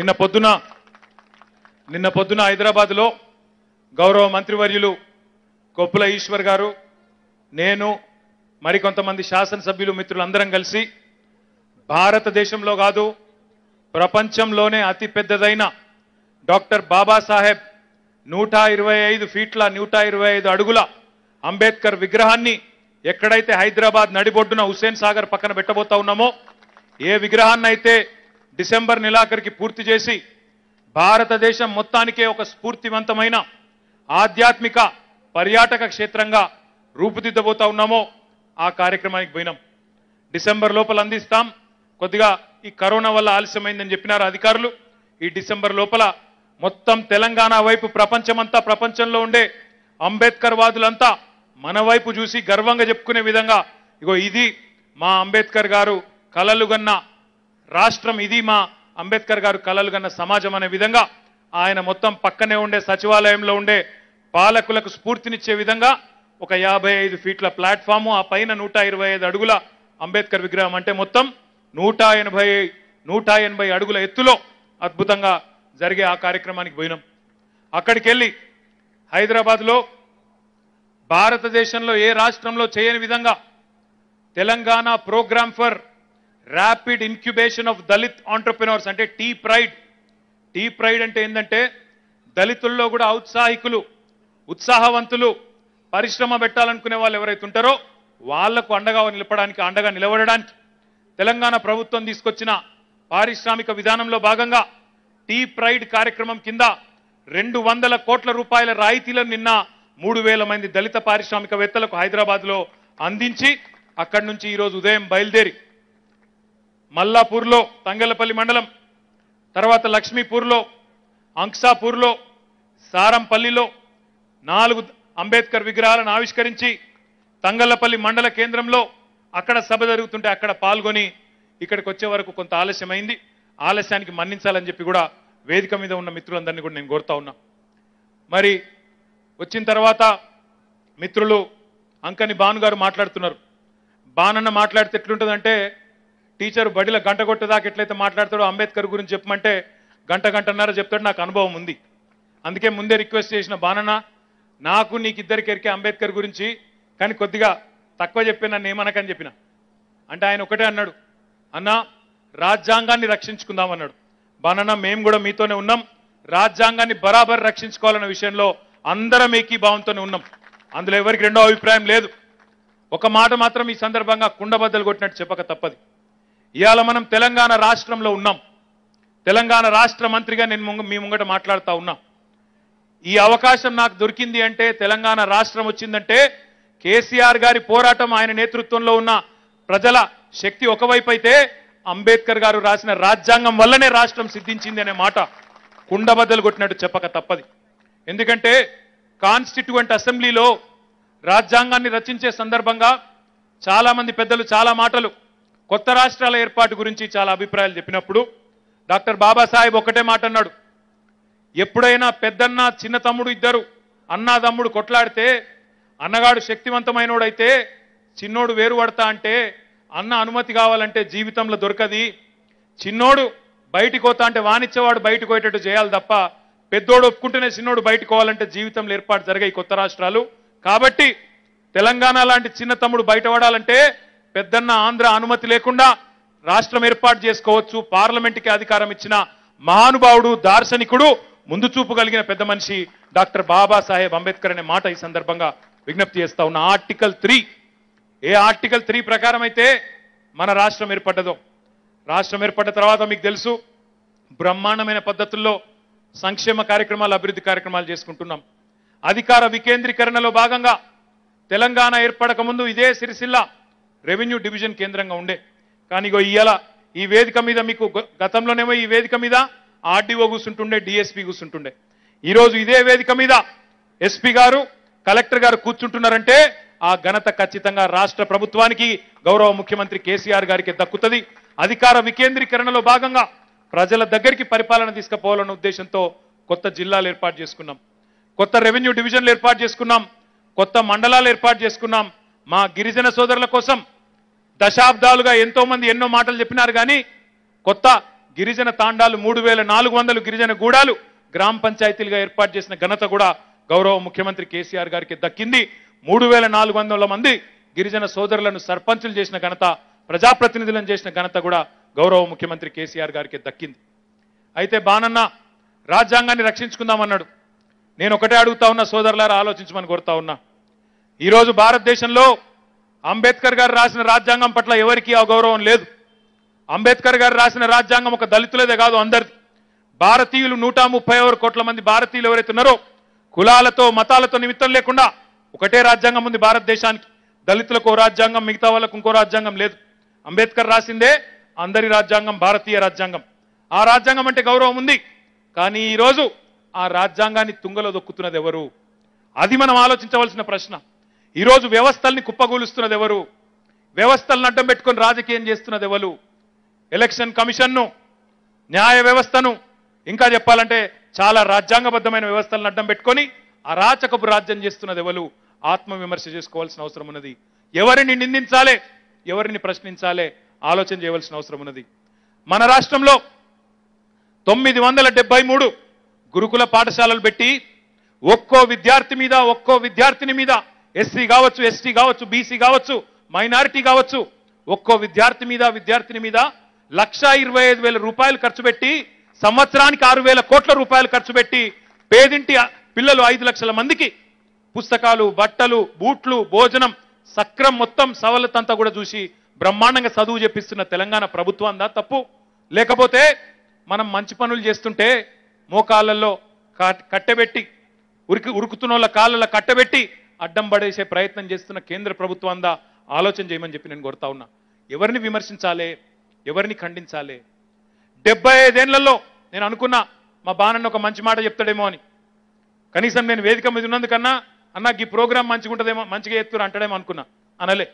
నిన్న పొద్దున నిన్న పొద్దున హైదరాబాద్లో గౌరవ మంత్రివర్యులు కొప్పుల ఈశ్వర్ గారు నేను మరికొంతమంది శాసనసభ్యులు మిత్రులందరం కలిసి భారతదేశంలో కాదు ప్రపంచంలోనే అతి పెద్దదైన డాక్టర్ బాబాసాహెబ్ నూట ఇరవై ఐదు ఫీట్ల నూట ఇరవై ఐదు అడుగుల అంబేద్కర్ విగ్రహాన్ని ఎక్కడైతే హైదరాబాద్ నడిబొడ్డున హుస్సేన్ సాగర్ పక్కన పెట్టబోతా ఉన్నామో ఏ విగ్రహాన్నైతే డిసెంబర్ నెలాఖరికి పూర్తి చేసి భారతదేశం మొత్తానికే ఒక స్ఫూర్తివంతమైన ఆధ్యాత్మిక పర్యాటక క్షేత్రంగా రూపుదిద్దబోతా ఉన్నామో ఆ కార్యక్రమానికి పోయినాం డిసెంబర్ లోపల అందిస్తాం కొద్దిగా ఈ కరోనా వల్ల ఆలస్యమైందని చెప్పినారు అధికారులు ఈ డిసెంబర్ లోపల మొత్తం తెలంగాణ వైపు ప్రపంచమంతా ప్రపంచంలో ఉండే అంబేద్కర్ వాదులంతా మన వైపు చూసి గర్వంగా చెప్పుకునే విధంగా ఇగో ఇది మా అంబేద్కర్ గారు కలలుగన్న రాష్ట్రం ఇది మా అంబేద్కర్ గారు కలలు కన్న సమాజం అనే విధంగా ఆయన మొత్తం పక్కనే ఉండే సచివాలయంలో ఉండే పాలకులకు స్ఫూర్తినిచ్చే విధంగా ఒక యాభై ఐదు ఫీట్ల ప్లాట్ఫాము ఆ పైన నూట ఇరవై ఐదు అడుగుల అంబేద్కర్ విగ్రహం అంటే మొత్తం నూట ఎనభై నూట ఎనభై అడుగుల ఎత్తులో అద్భుతంగా జరిగే ఆ కార్యక్రమానికి పోయినాం అక్కడికి వెళ్ళి హైదరాబాద్లో భారతదేశంలో ఏ రాష్ట్రంలో చేయని విధంగా Telangana program for rapid incubation of Dalit entrepreneurs అంటే టీ ప్రైడ్ టీ ప్రైడ్ అంటే ఏంటంటే దళితుల్లో కూడా ఔత్సాహికులు ఉత్సాహవంతులు పరిశ్రమ పెట్టాలనుకునే వాళ్ళు ఎవరైతే ఉంటారో వాళ్లకు అండగా నిలపడానికి అండగా నిలబడడానికి తెలంగాణ ప్రభుత్వం తీసుకొచ్చిన పారిశ్రామిక విధానంలో భాగంగా టీ ప్రైడ్ కార్యక్రమం కింద రెండు వందల కోట్ల రూపాయల రాయితీలను నిన్న మూడు వేల మంది దళిత పారిశ్రామికవేత్తలకు హైదరాబాద్లో అందించి అక్కడి నుంచి ఈరోజు ఉదయం బయలుదేరి మల్లాపూర్లో తంగలపల్లి మండలం తర్వాత లక్ష్మీపూర్లో అంక్సాపూర్లో సారంపల్లిలో నాలుగు అంబేద్కర్ విగ్రహాలను ఆవిష్కరించి తంగలపల్లి మండల కేంద్రంలో అక్కడ సభ జరుగుతుంటే అక్కడ పాల్గొని ఇక్కడికి వచ్చే వరకు కొంత ఆలస్యమైంది ఆలస్యానికి మన్నించాలని చెప్పి కూడా వేదిక మీద ఉన్న మిత్రులందరినీ కూడా నేను కోరుతా ఉన్నా మరి వచ్చిన తర్వాత మిత్రులు అంకని భాను గారు మాట్లాడుతున్నారు బానన్న మాట్లాడితే ఎట్లుంటుందంటే టీచర్ బడిలో గంట కొట్టేదాకా ఎట్లయితే మాట్లాడతాడో అంబేద్కర్ గురించి చెప్పమంటే గంట గంటన్నర చెప్తాడు నాకు అనుభవం ఉంది అందుకే ముందే రిక్వెస్ట్ చేసిన బానన నాకు నీకు ఇద్దరికి ఎరికే అంబేద్కర్ గురించి కానీ కొద్దిగా తక్కువ చెప్పిన నేమనకని చెప్పిన అంటే ఆయన ఒకటే అన్నాడు అన్నా రాజ్యాంగాన్ని రక్షించుకుందాం అన్నాడు బానన్న మేము కూడా మీతోనే ఉన్నాం రాజ్యాంగాన్ని బరాబర్ రక్షించుకోవాలన్న విషయంలో అందరం ఏకీభావంతోనే ఉన్నాం అందులో ఎవరికి రెండో అభిప్రాయం లేదు ఒక మాట మాత్రం ఈ సందర్భంగా కుండబద్దలు కొట్టినట్టు చెప్పక తప్పది ఇవాళ మనం తెలంగాణ రాష్ట్రంలో ఉన్నాం తెలంగాణ రాష్ట్ర మంత్రిగా నేను మీ ముంగట మాట్లాడుతూ ఉన్నా ఈ అవకాశం నాకు దొరికింది అంటే తెలంగాణ రాష్ట్రం వచ్చిందంటే కేసీఆర్ గారి పోరాటం ఆయన నేతృత్వంలో ఉన్న ప్రజల శక్తి ఒకవైపు అయితే అంబేద్కర్ గారు రాసిన రాజ్యాంగం వల్లనే రాష్ట్రం సిద్ధించింది అనే మాట కుండబద్దలు కొట్టినట్టు చెప్పక తప్పది ఎందుకంటే కాన్స్టిట్యూంట్ అసెంబ్లీలో రాజ్యాంగాన్ని రచించే సందర్భంగా చాలామంది పెద్దలు చాలా మాటలు కొత్త రాష్ట్రాల ఏర్పాటు గురించి చాలా అభిప్రాయాలు చెప్పినప్పుడు డాక్టర్ బాబాసాహెబ్ ఒకటే మాట అన్నాడు ఎప్పుడైనా పెద్దన్న చిన్న తమ్ముడు ఇద్దరు అన్నా తమ్ముడు కొట్లాడితే అన్నగాడు శక్తివంతమైనోడైతే చిన్నోడు వేరు పడతా అంటే అన్న అనుమతి కావాలంటే జీవితంలో దొరకది చిన్నోడు బయటికి పోతా అంటే వాణిచ్చేవాడు బయటకు పోయేటట్టు చేయాలి తప్ప పెద్దోడు ఒప్పుకుంటేనే చిన్నోడు బయటకు పోవాలంటే జీవితంలో ఏర్పాటు జరిగాయి కొత్త రాష్ట్రాలు కాబట్టి తెలంగాణ లాంటి చిన్న తమ్ముడు బయటపడాలంటే పెద్దన్న ఆంధ్ర అనుమతి లేకుండా రాష్ట్రం ఏర్పాటు చేసుకోవచ్చు పార్లమెంట్కి అధికారం ఇచ్చిన మహానుభావుడు దార్శనికుడు ముందు చూపు కలిగిన పెద్ద మనిషి డాక్టర్ బాబాసాహెబ్ అంబేద్కర్ అనే మాట ఈ సందర్భంగా విజ్ఞప్తి చేస్తా ఉన్న article three A article three ప్రకారం అయితే మన రాష్ట్రం ఏర్పడ్డదో రాష్ట్రం ఏర్పడ్డ తర్వాత మీకు తెలుసు బ్రహ్మాండమైన పద్ధతుల్లో సంక్షేమ కార్యక్రమాలు అభివృద్ధి కార్యక్రమాలు చేసుకుంటున్నాం అధికార వికేంద్రీకరణలో భాగంగా తెలంగాణ ఏర్పడక ముందు ఇదే సిరిసిల్ల రెవెన్యూ డివిజన్ కేంద్రంగా ఉండే కానీ ఇగో ఇవాళ ఈ వేదిక మీద మీకు గతంలోనేమో ఈ వేదిక మీద ఆర్డీఓ కూర్చుంటుండే డిఎస్పీ కూర్చుంటుండే ఈరోజు ఇదే వేదిక మీద ఎస్పీ గారు కలెక్టర్ గారు కూర్చుంటున్నారంటే ఆ ఘనత ఖచ్చితంగా రాష్ట్ర ప్రభుత్వానికి గౌరవ ముఖ్యమంత్రి కేసీఆర్ గారికి దక్కుతుంది అధికార వికేంద్రీకరణలో భాగంగా ప్రజల దగ్గరికి పరిపాలన తీసుకుపోవాలన్న ఉద్దేశంతో కొత్త జిల్లాలు ఏర్పాటు చేసుకున్నాం కొత్త రెవెన్యూ డివిజన్లు ఏర్పాటు చేసుకున్నాం కొత్త మండలాలు ఏర్పాటు చేసుకున్నాం మా గిరిజన సోదరుల కోసం దశాబ్దాలుగా ఎంతో మంది ఎన్నో మాటలు చెప్పినారు కానీ కొత్త గిరిజన తాండాలు మూడు వేల నాలుగు వందలు గిరిజన గూడాలు గ్రామ పంచాయతీలుగా ఏర్పాటు చేసిన ఘనత కూడా గౌరవ ముఖ్యమంత్రి కేసీఆర్ గారికి దక్కింది మూడు వేల నాలుగు వందల మంది గిరిజన సోదరులను సర్పంచులు చేసిన ఘనత ప్రజాప్రతినిధులను చేసిన ఘనత కూడా గౌరవ ముఖ్యమంత్రి కేసీఆర్ గారికి దక్కింది అయితే బానన్న రాజ్యాంగాన్ని రక్షించుకుందామన్నాడు నేను ఒకటే అడుగుతా ఉన్నా సోదరులారా ఆలోచించమని కోరుతా ఉన్నా ఈరోజు భారతదేశంలో అంబేద్కర్ గారు రాసిన రాజ్యాంగం పట్ల ఎవరికీ అగౌరవం లేదు అంబేద్కర్ గారు రాసిన రాజ్యాంగం ఒక దళితులదే కాదు అందరిది భారతీయులు నూట ముప్పై కోట్ల మంది భారతీయులు ఎవరైతే ఉన్నారో కులాలతో మతాలతో నిమిత్తం లేకుండా ఒకటే రాజ్యాంగం ఉంది భారతదేశానికి దళితులకు ఓ రాజ్యాంగం మిగతా వాళ్ళకు ఇంకో రాజ్యాంగం లేదు అంబేద్కర్ రాసిందే అందరి రాజ్యాంగం భారతీయ రాజ్యాంగం ఆ రాజ్యాంగం అంటే గౌరవం ఉంది కానీ ఈరోజు ఆ రాజ్యాంగాన్ని తుంగలో దొక్కుతున్నది ఎవరు అది మనం ఆలోచించవలసిన ప్రశ్న ఈరోజు వ్యవస్థల్ని కుప్పగూలుస్తున్నది ఎవరు వ్యవస్థలను అడ్డం పెట్టుకొని రాజకీయం చేస్తున్నది ఎవరు ఎలక్షన్ కమిషన్ను న్యాయ వ్యవస్థను ఇంకా చెప్పాలంటే చాలా రాజ్యాంగబద్ధమైన వ్యవస్థలను అడ్డం పెట్టుకొని అరాచకపు రాజ్యం చేస్తున్నది ఎవరు ఆత్మవిమర్శ చేసుకోవాల్సిన అవసరం ఉన్నది ఎవరిని నిందించాలే ఎవరిని ప్రశ్నించాలే ఆలోచన చేయవలసిన అవసరం ఉన్నది మన రాష్ట్రంలో తొమ్మిది వందల డెబ్బై మూడు గురుకుల పాఠశాలలు పెట్టి ఒక్కో విద్యార్థి మీద ఒక్కో విద్యార్థిని మీద ఎస్సీ కావచ్చు ఎస్టీ కావచ్చు బీసీ కావచ్చు మైనారిటీ కావచ్చు ఒక్కో విద్యార్థి మీద విద్యార్థిని మీద లక్ష రూపాయలు ఖర్చు పెట్టి సంవత్సరానికి ఆరు కోట్ల రూపాయలు ఖర్చు పెట్టి పేదింటి పిల్లలు ఐదు లక్షల మందికి పుస్తకాలు బట్టలు బూట్లు భోజనం సక్రం మొత్తం సవలతంతా కూడా చూసి బ్రహ్మాండంగా చదువు చెప్పిస్తున్న తెలంగాణ ప్రభుత్వం దా తప్పు లేకపోతే మనం మంచి పనులు చేస్తుంటే మోకాళ్ళల్లో కట్టబెట్టి ఉరికి ఉరుకుతున్న వాళ్ళ కాళ్ళలో కట్టబెట్టి అడ్డం పడేసే ప్రయత్నం చేస్తున్న కేంద్ర ప్రభుత్వందా ఆలోచన చేయమని చెప్పి నేను కోరుతా ఉన్నా ఎవరిని విమర్శించాలి ఎవరిని ఖండించాలి డెబ్బై ఐదేళ్లలో నేను అనుకున్నా మా బాణన్న ఒక మంచి మాట చెప్తాడేమో అని కనీసం నేను వేదిక మీద ఉన్నందుకన్నా అన్న ఈ ప్రోగ్రామ్ మంచిగా ఉంటుందేమో మంచిగా ఎత్తురు అంటాడేమో అనుకున్నా అనలే